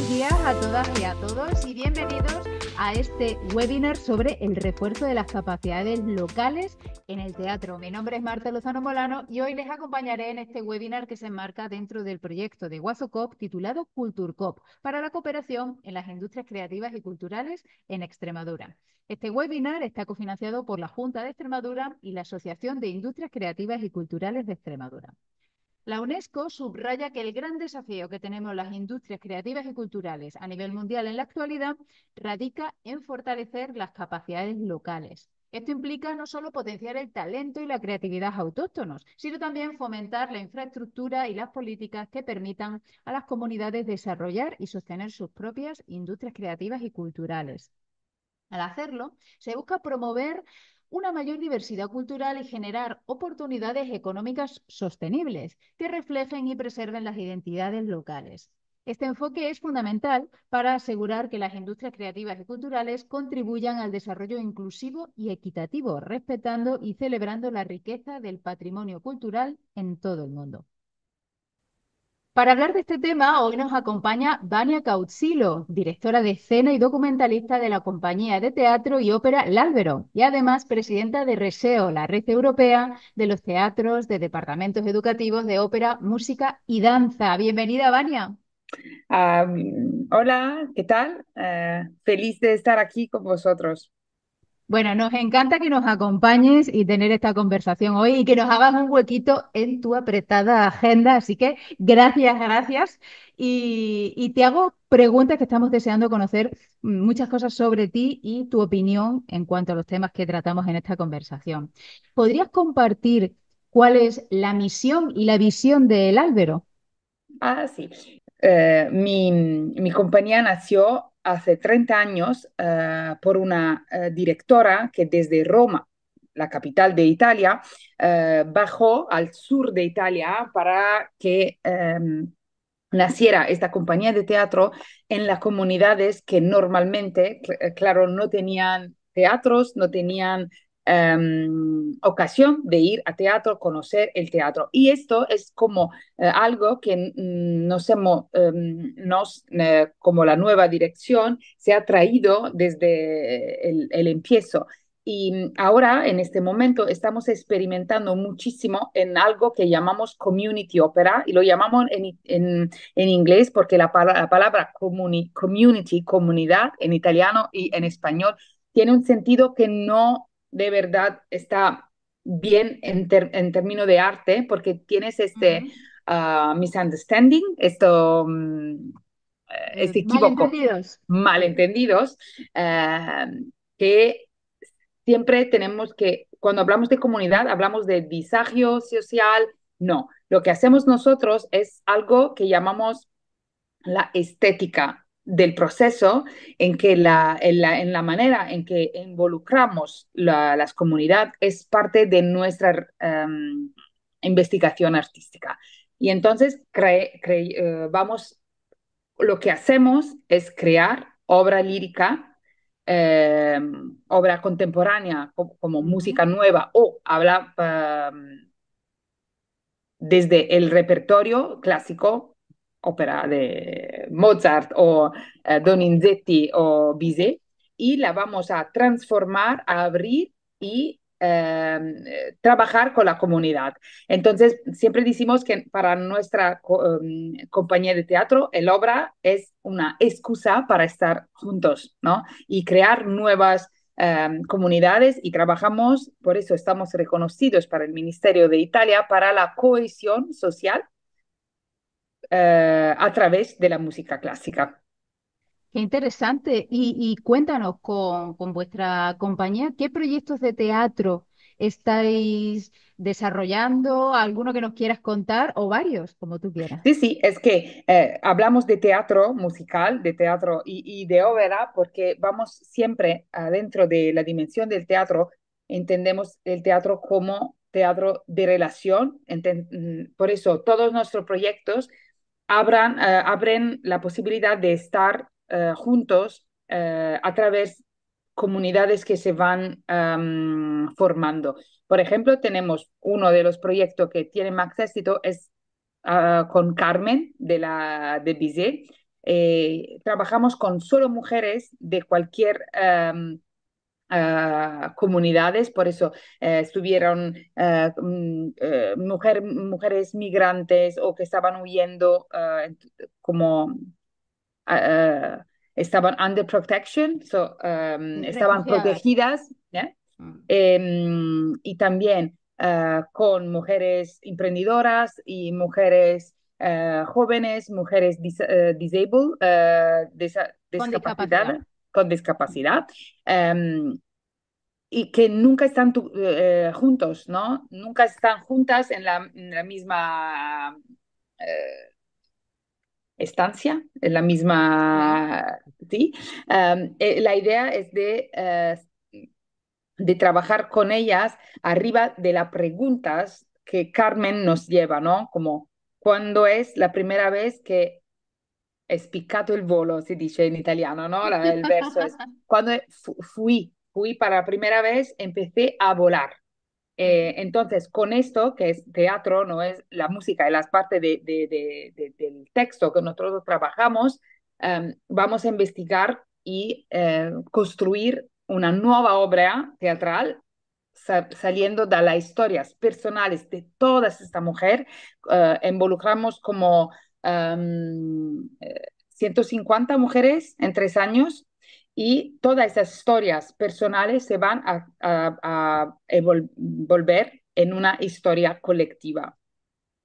buenos días a todas y a todos y bienvenidos a este webinar sobre el refuerzo de las capacidades locales en el teatro. Mi nombre es Marta Lozano Molano y hoy les acompañaré en este webinar que se enmarca dentro del proyecto de GuazoCop titulado CulturCop para la cooperación en las industrias creativas y culturales en Extremadura. Este webinar está cofinanciado por la Junta de Extremadura y la Asociación de Industrias Creativas y Culturales de Extremadura. La UNESCO subraya que el gran desafío que tenemos las industrias creativas y culturales a nivel mundial en la actualidad radica en fortalecer las capacidades locales. Esto implica no solo potenciar el talento y la creatividad autóctonos, sino también fomentar la infraestructura y las políticas que permitan a las comunidades desarrollar y sostener sus propias industrias creativas y culturales. Al hacerlo, se busca promover una mayor diversidad cultural y generar oportunidades económicas sostenibles que reflejen y preserven las identidades locales. Este enfoque es fundamental para asegurar que las industrias creativas y culturales contribuyan al desarrollo inclusivo y equitativo, respetando y celebrando la riqueza del patrimonio cultural en todo el mundo. Para hablar de este tema, hoy nos acompaña Vania Cautzilo, directora de escena y documentalista de la compañía de teatro y ópera L'Albero y además presidenta de RESEO, la red europea de los teatros de departamentos educativos de ópera, música y danza. Bienvenida, Vania. Ah, hola, ¿qué tal? Eh, feliz de estar aquí con vosotros. Bueno, nos encanta que nos acompañes y tener esta conversación hoy y que nos hagas un huequito en tu apretada agenda. Así que gracias, gracias. Y, te hago preguntas que estamos deseando conocer mm, muchas cosas sobre ti y tu opinión en cuanto a los temas que tratamos en esta conversación. ¿Podrías compartir cuál es la misión y la visión del Álvaro? Ah, sí. Eh, mi compañía nació hace 30 años eh, por una eh, directora que desde Roma, la capital de Italia, eh, bajó al sur de Italia para que em, naciera esta compañía de teatro en las comunidades que normalmente, claro, no tenían teatros, no tenían Em, ocasión de ir a teatro, conocer el teatro. Y esto es como eh, algo que mm, nos hemos, em, nos, eh, como la nueva dirección, se ha traído desde el, empiezo. Y mm, ahora, en este momento, estamos experimentando muchísimo en algo que llamamos community opera, y lo llamamos en, en, en inglés porque la, palabra community, comunidad, en italiano y en español, tiene un sentido que no de verdad está bien en, en términos de arte, porque tienes este ah, misunderstanding, esto, mm, este eh, equivoco. malentendidos, malentendidos eh, que siempre tenemos que, cuando hablamos de comunidad, hablamos de visagio social, no, lo que hacemos nosotros es algo que llamamos la estética del proceso en que la, en, la, manera en que involucramos la, las comunidades es parte de nuestra em, investigación artística. Y entonces eh, vamos, lo que hacemos es crear obra lírica, em, obra contemporánea como, música nueva o habla em, desde el repertorio clásico ópera de Mozart o Doninzetti eh, Donizetti o Bizet y la vamos a transformar, a abrir y em, trabajar con la comunidad. Entonces, siempre decimos que para nuestra em, compañía de teatro, el obra es una excusa para estar juntos, Y crear nuevas em, comunidades y trabajamos, por eso estamos reconocidos para el Ministerio de Italia, para la cohesión social eh, a través de la música clásica. Qué interesante. Y, cuéntanos con, vuestra compañía, ¿qué proyectos de teatro estáis desarrollando? ¿Alguno que nos quieras contar o varios, como tú quieras? Sí, sí, es que eh, hablamos de teatro musical, de teatro y, y de ópera, porque vamos siempre adentro de la dimensión del teatro, entendemos el teatro como teatro de relación, mm, por eso todos nuestros proyectos abran, eh, abren la posibilidad de estar eh, juntos eh, a través de comunidades que se van em, formando. Por ejemplo, tenemos uno de los proyectos que tiene más éxito es ah, con Carmen de, la, de Bizet. trabajamos con solo mujeres de cualquier em, Ah, comunidades, por eso eh, estuvieron eh, mm, eh, mujeres migrantes o que estaban huyendo ah, como ah, estaban under protection, so, um, mm, estaban protegidas, mm. em, y también con mujeres emprendedoras y mujeres jóvenes, mujeres disabled, con con discapacidad. Em, y que nunca están eh, juntos, ¿no? Nunca están juntas en la, misma eh, estancia, en la misma... ¿sí? Em, eh, la idea es de, de trabajar con ellas arriba de las preguntas que Carmen nos lleva, ¿no? Como, ¿cuándo es la primera vez que è el il volo, si dice en italiano, ¿no? el verso es, cuando fui, fui para primera vez, empecé a volar. E mm-hmm. entonces, con esto, que es teatro, no es la música, es la parte de, de, del texto que nosotros trabajamos, em, vamos a investigar y em, construir una nueva obra teatral saliendo de las historias personales de todas esta mujer, eh, involucramos como 150 eh, mujeres en tres años y todas esas historias personales se van a, volver en una historia colectiva.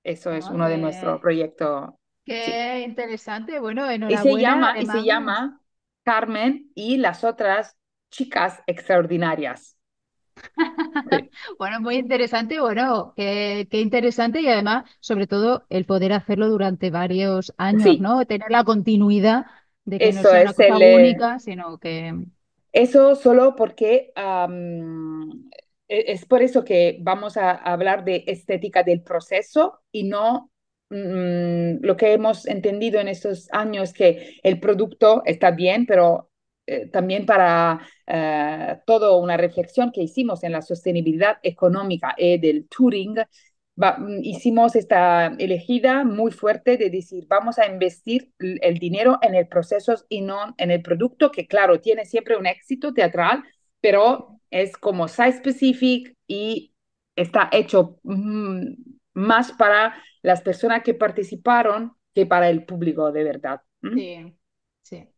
Eso es uno de nuestros proyectos. Qué interesante, bueno, se llama, y se llama Carmen y las otras chicas extraordinarias. Bueno, muy interesante, bueno, qué, qué interesante y además, sobre todo, el poder hacerlo durante varios años, ¿no? Tener la continuidad de que no eso sea una cosa única, sino que... Eso solo porque e, es por eso que vamos a hablar de estética del proceso y no mm, lo que hemos entendido en estos años que el producto está bien, pero eh, también para eh, toda una reflexión que hicimos en la sostenibilidad económica eh, del Turing, mm, hicimos esta elegida muy fuerte de decir, vamos a investir el dinero en el proceso y no en el producto, que claro, tiene siempre un éxito teatral, pero es como site-specific y está hecho mm, más para las personas que participaron que para el público de verdad. Sí, sí.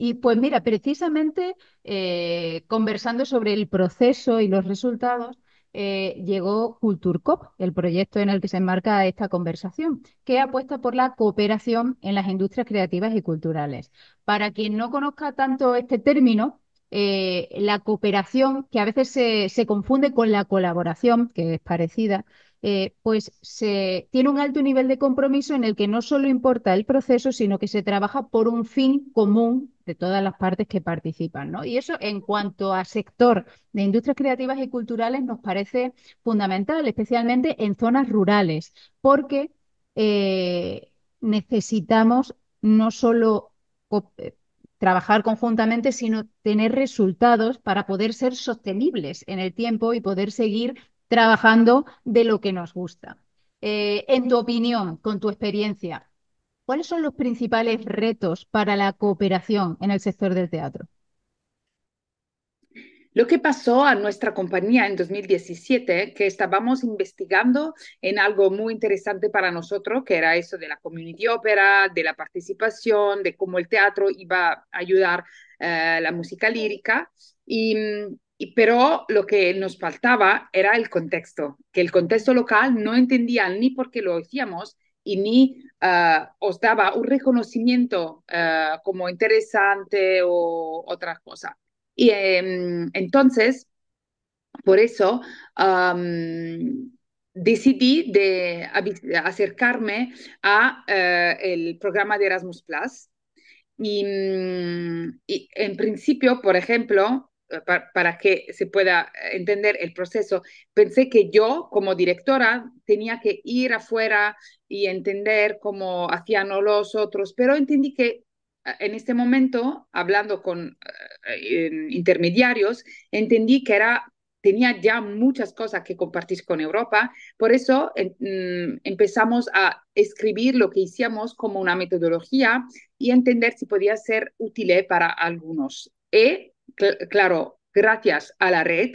Y pues mira, precisamente eh, conversando sobre el proceso y los resultados, eh, llegó CultureCop, el proyecto en el que se enmarca esta conversación, que apuesta por la cooperación en las industrias creativas y culturales. Para quien no conozca tanto este término, eh, la cooperación, que a veces se confunde con la colaboración, que es parecida, eh, pues se tiene un alto nivel de compromiso en el que no solo importa el proceso, sino que se trabaja por un fin común de todas las partes que participan, Y eso en cuanto a sector de industrias creativas y culturales nos parece fundamental, especialmente en zonas rurales, porque eh, necesitamos no solo eh, trabajar conjuntamente, sino tener resultados para poder ser sostenibles en el tiempo y poder seguir trabajando de lo que nos gusta. Eh, en tu opinión, con tu experiencia, ¿cuáles son los principales retos para la cooperación en el sector del teatro? Lo que pasó a nuestra compañía en 2017, que estábamos investigando en algo muy interesante para nosotros, que era eso de la community opera, de la participación, de cómo el teatro iba a ayudar a eh, la música lírica. Y mm, pero lo que nos faltaba era el contexto, que el contexto local no entendía ni por qué lo hacíamos y ni ah, os daba un reconocimiento ah, como interesante o otra cosa. Y em, entonces, por eso decidí de acercarme a eh, el programa de Erasmus Plus. y mm, en principio, por ejemplo, eh, para, que se pueda eh, entender el proceso, pensé que yo como directora tenía que ir afuera y entender cómo hacían los otros, pero entendí que eh, en este momento, hablando con intermediarios, entendí que era tenía ya muchas cosas que compartir con Europa, por eso mm, empezamos a escribir lo que hicimos como una metodología y entender si podía ser útil para algunos. Y e claro, gracias a la red,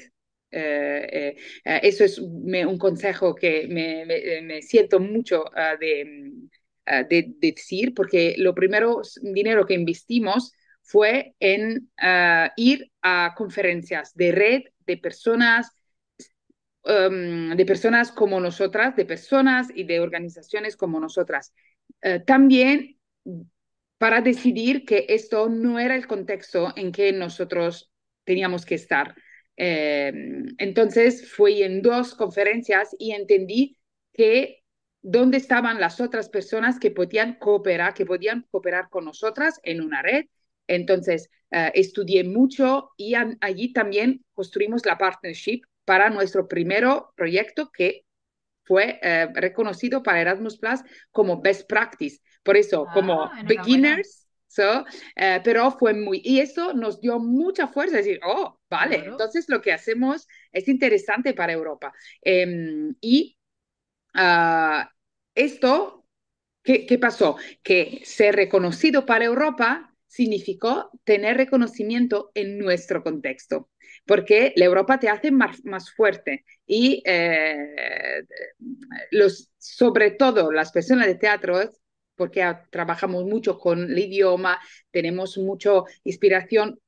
eh, eh, eh, eso es un consejo que me, siento mucho ah, mm, ah, de, decir, porque lo primero dinero que investimos fue en ah, ir a conferencias de red, de personas, um, de personas como nosotras, de personas y de organizaciones como nosotras. también para decidir que esto no era el contexto en que nosotros teníamos que estar. Em, entonces fui en dos conferencias y entendí que dónde estaban las otras personas que podían cooperar, que podían cooperar con nosotras en una red. Entonces eh, estudié mucho y allí también construimos la partnership para nuestro primer proyecto que fue eh, reconocido para Erasmus Plus como Best Practice. Por eso, como ah, beginners, eh, pero fue muy, y eso nos dio mucha fuerza, decir, oh, vale, entonces lo que hacemos es interesante para Europa. Em, y ah, esto, ¿qué, ¿qué pasó? Que ser reconocido para Europa significó tener reconocimiento en nuestro contexto, porque la Europa te hace más, más fuerte y eh, los, sobre todo las personas de teatro porque ah, trabajamos mucho con el idioma, tenemos mucha inspiración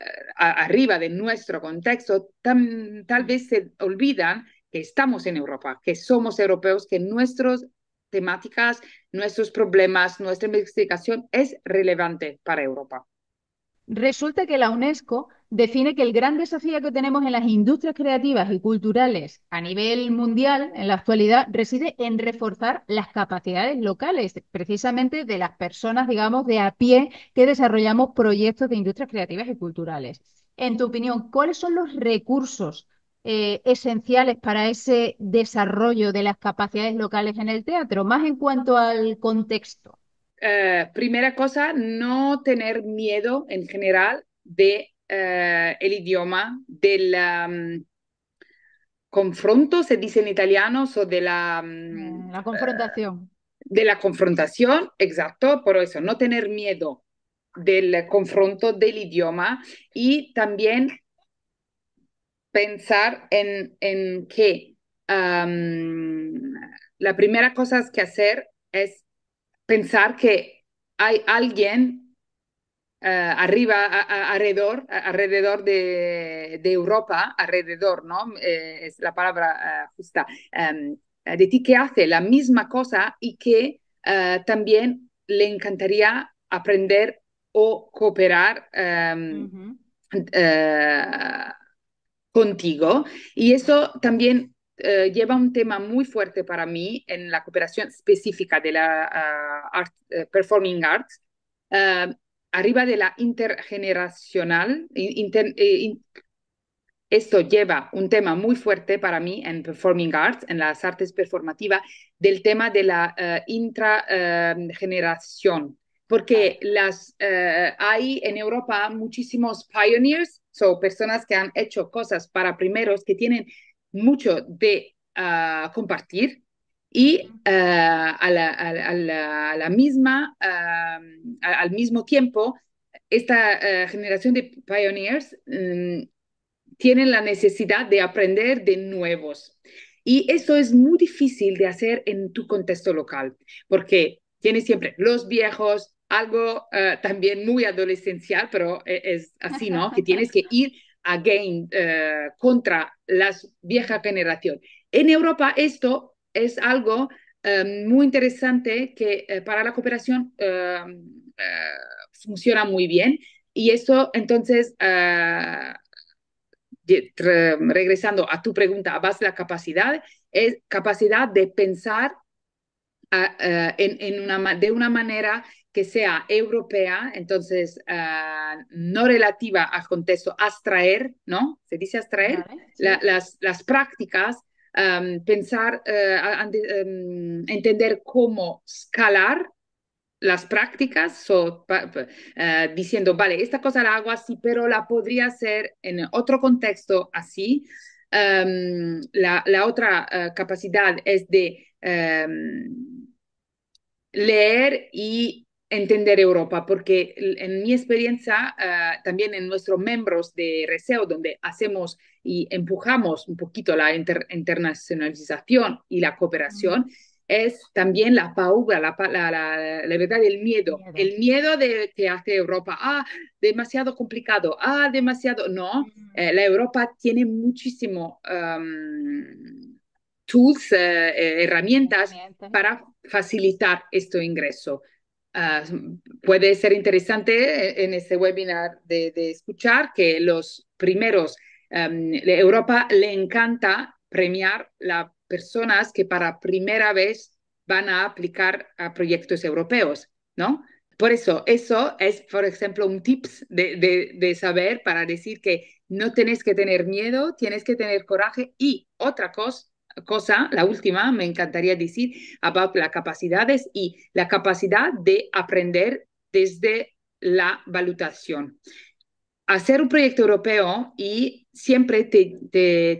eh, arriba de nuestro contexto, tal vez se olvidan que estamos en Europa, que somos europeos, que nuestras temáticas, nuestros problemas, nuestra investigación es relevante para Europa. Resulta que la UNESCO define que el gran desafío que tenemos en las industrias creativas y culturales a nivel mundial en la actualidad reside en reforzar las capacidades locales, precisamente de las personas, digamos, de a pie que desarrollamos proyectos de industrias creativas y culturales. En tu opinión, ¿cuáles son los recursos eh, esenciales para ese desarrollo de las capacidades locales en el teatro, más en cuanto al contexto? Eh, primera cosa, no tener miedo en general de eh, el idioma, del mm, confronto, se dice en italiano, o de la... Mm, mm, la confrontación. Eh, de la confrontación, exacto, por eso, no tener miedo del confronto del idioma y también pensar en, en que la primera cosa que hacer es pensar que hay alguien eh, arriba, alrededor, alrededor de, Europa, alrededor, ¿no? Eh, es la palabra eh, justa, em, de ti que hace la misma cosa y que también le encantaría aprender o cooperar em, contigo. Y eso también eh, lleva un tema muy fuerte para mí en la cooperación específica de la ah, eh, performing arts, eh, arriba de la intergeneracional. esto lleva un tema muy fuerte para mí en performing arts, en las artes performativas, del tema de la intrageneración, porque las, hay en Europa muchísimos pioneers, son personas que han hecho cosas para primeros que tienen mucho de ah, compartir y ah, a, la, misma, ah, al mismo tiempo, esta generación de pioneers mm, tiene tienen la necesidad de aprender de nuevos. Y eso es muy difícil de hacer en tu contexto local, porque tienes siempre los viejos, algo también muy adolescencial, pero eh, es así, ¿no? que tienes que ir again eh, contra la vieja generación. En Europa esto es algo eh, muy interesante que eh, para la cooperación funciona muy bien y eso entonces, regresando a tu pregunta, a base de la capacidad, es capacidad de pensar en, en una, de una manera que sea europea, entonces ah, no relativa al contexto, abstraer, ¿no? Se dice abstraer las, prácticas, pensar, eh, em, entender cómo escalar las prácticas, eh, diciendo, vale, esta cosa la hago así, pero la podría hacer en otro contexto así. la, otra eh, capacidad es de em, leer y entender Europa, porque en mi experiencia, ah, también en nuestros miembros de Reseo, donde hacemos y empujamos un poquito la internacionalización y la cooperación, es también la paura, la, la, la, verdad, el miedo, el miedo de que hace Europa, ah, demasiado complicado, ah, demasiado, no, eh, la Europa tiene muchísimo... tools, eh, eh, herramientas, herramientas para facilitar este ingreso. Ah, puede ser interesante eh, en este webinar de, escuchar que los primeros, em, de Europa le encanta premiar las personas que para primera vez van a aplicar a proyectos europeos, ¿no? Por eso, eso es, por ejemplo, un tips de, de, saber para decir que no tienes que tener miedo, tienes que tener coraje y otra cosa cosa, la última, me encantaría decir, about las capacidades y la capacidad de aprender desde la valutación. Hacer un proyecto europeo y siempre te,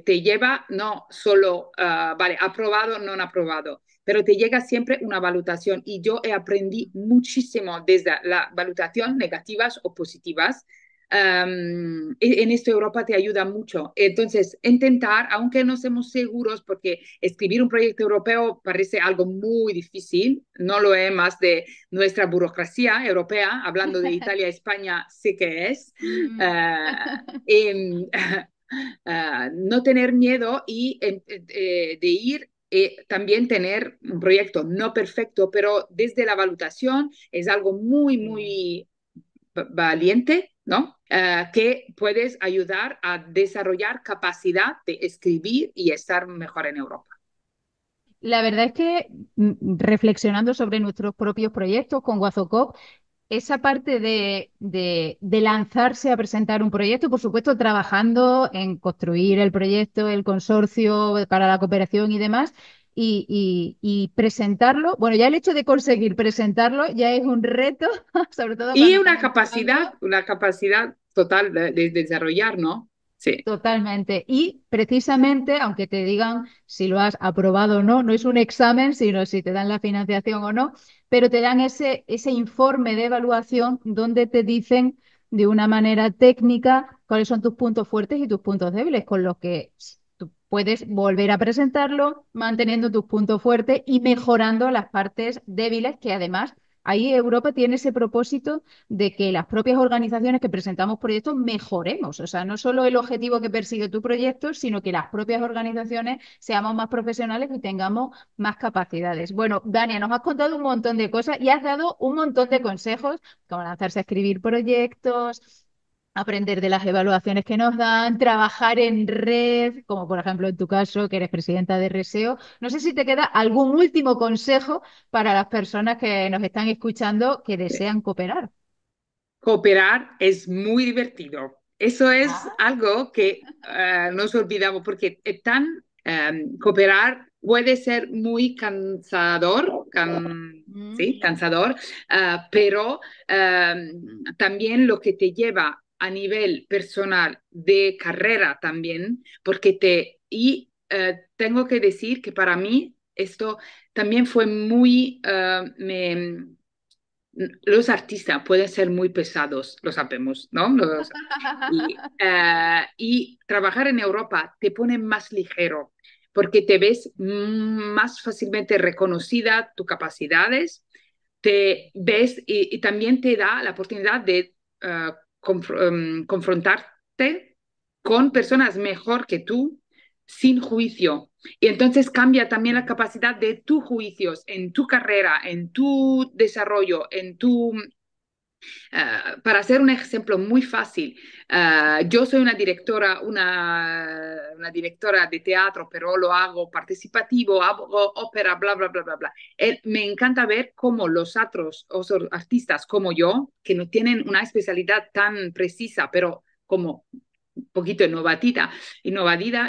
te, lleva no solo, ah, vale, aprobado, no aprobado, pero te llega siempre una valutación y yo he aprendido muchísimo desde la valutación negativas o positivas e, en esto Europa te ayuda mucho. Entonces, intentar, aunque no seamos seguros, porque escribir un proyecto europeo parece algo muy difícil, no lo es más de nuestra burocracia europea, hablando de Italia, España, sé que es. Mm. Ah, em, ah, no tener miedo y em, eh, eh, de ir eh, también tener un proyecto no perfecto, pero desde la valutación es algo muy, muy valiente ¿no? Ah, que puedes ayudar a desarrollar capacidad de escribir y estar mejor en Europa. La verdad es que mm, reflexionando sobre nuestros propios proyectos con Guazocop, esa parte de, lanzarse a presentar un proyecto, por supuesto, trabajando en construir el proyecto, el consorcio para la cooperación y demás, y, y, presentarlo. Bueno, ya el hecho de conseguir presentarlo ya es un reto, sobre todo. Y una capacidad, una capacidad total de, desarrollar, ¿no? Sí. Totalmente. Y precisamente, aunque te digan si lo has aprobado o no, no es un examen, sino si te dan la financiación o no, pero te dan ese, ese informe de evaluación donde te dicen de una manera técnica cuáles son tus puntos fuertes y tus puntos débiles, con los que tú puedes volver a presentarlo manteniendo tus puntos fuertes y mejorando las partes débiles que además Ahí Europa tiene ese propósito de que las propias organizaciones que presentamos proyectos mejoremos, o sea, no solo el objetivo que persigue tu proyecto, sino que las propias organizaciones seamos más profesionales y tengamos más capacidades. Bueno, Dania, nos has contado un montón de cosas y has dado un montón de consejos, como lanzarse a escribir proyectos, aprender de las evaluaciones que nos dan, trabajar en red, como por ejemplo en tu caso, que eres presidenta de Reseo. No sé si te queda algún último consejo para las personas que nos están escuchando que desean cooperar. Cooperar es muy divertido. Eso es ah. algo que eh, nos olvidamos porque tan em, cooperar puede ser muy cansador, mm. sí, cansador, eh, pero em, también lo que te lleva a nivel personal de carrera también, porque te... Y eh, tengo que decir que para mí esto también fue muy... Eh, los artistas pueden ser muy pesados, lo sabemos, ¿no? Eh, y, trabajar en Europa te pone más ligero porque te ves más fácilmente reconocida tus capacidades, te ves y, también te da la oportunidad de Em, confrontarte con personas mejor que tú sin juicio. Y entonces cambia también la capacidad de tus juicios en tu carrera, en tu desarrollo, en tu Ah, para hacer un ejemplo muy fácil, ah, yo soy una directora, una, una, directora de teatro, pero lo hago participativo, hago ópera, bla, bla, bla, bla, bla. me encanta ver cómo los otros, artistas como yo, que no tienen una especialidad tan precisa, pero como un poquito innovativa, innovadora,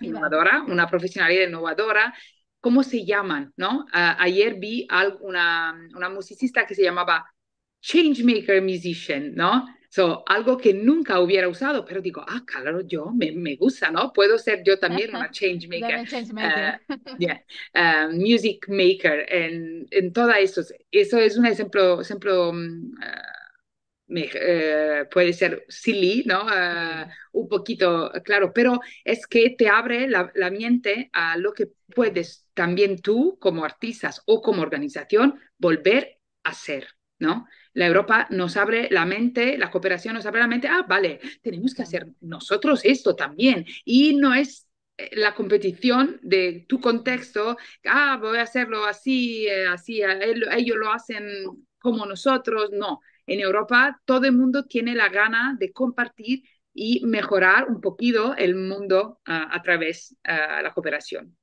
innovadora una profesionalidad innovadora, cómo se llaman, ¿no? ayer vi alguna una, musicista que se llamaba Changemaker Musician, ¿no? So, algo que nunca hubiera usado, pero digo, ah, claro, yo me, gusta, ¿no? Puedo ser yo también una change maker. Eh, yeah. Eh, music maker, en, en todo eso. Eso es un ejemplo, ejemplo mm, eh, eh, puede ser silly, ¿no? Ah, un poquito, claro, pero es que te abre la, la mente a lo que puedes también tú como artistas o como organización volver a hacer, ¿no? La Europa nos abre la mente, la cooperación nos abre la mente, ah, vale, tenemos que hacer nosotros esto también. Y no es eh, la competición de tu contexto, ah, voy a hacerlo así, eh, así, ellos lo hacen como nosotros, no, en Europa todo el mundo tiene la gana de compartir y mejorar un poquito el mundo ah, a través de ah, la cooperación.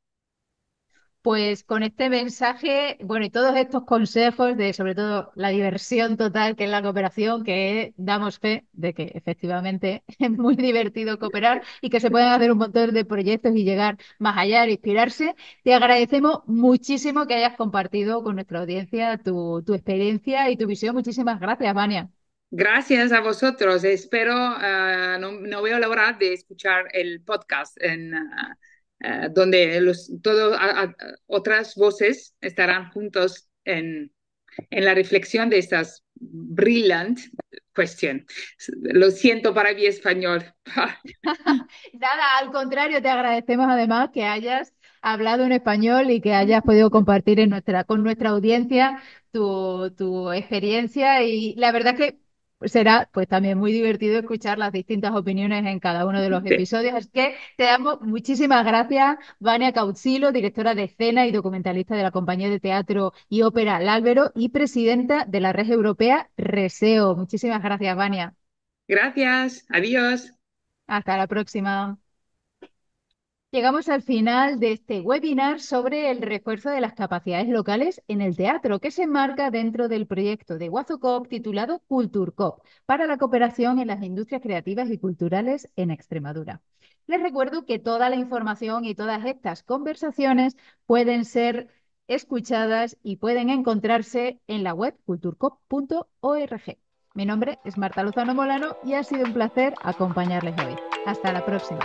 Pues con este mensaje, bueno, y todos estos consejos de sobre todo la diversión total que es la cooperación, que damos fe de que efectivamente es muy divertido cooperar y que se pueden hacer un montón de proyectos y llegar más allá, e inspirarse. Te agradecemos muchísimo que hayas compartido con nuestra audiencia tu, experiencia y tu visión. Muchísimas gracias, Vania. Gracias a vosotros. Espero, ah, no, veo la hora de escuchar el podcast en... Ah, eh, donde los, otras voces estarán juntos en, en la reflexión de estas brilliant cuestión. Lo siento para mi español. Nada, al contrario, te agradecemos además que hayas hablado en español y que hayas podido compartir en nuestra, con nuestra audiencia tu, tu experiencia y la verdad que será pues también muy divertido escuchar las distintas opiniones en cada uno de los episodios. Así que te damos muchísimas gracias, Vania Cauzilo, directora de escena y documentalista de la compañía de teatro y ópera Lálvero y presidenta de la red europea Reseo. Muchísimas gracias, Vania. Gracias, adiós. Hasta la próxima. Llegamos al final de este webinar sobre el refuerzo de las capacidades locales en el teatro, que se enmarca dentro del proyecto de Guazocop titulado CulturCop para la cooperación en las industrias creativas y culturales en Extremadura. Les recuerdo que toda la información y todas estas conversaciones pueden ser escuchadas y pueden encontrarse en la web culturcop.org. Mi nombre es Marta Lozano Molano y ha sido un placer acompañarles hoy. Hasta la próxima.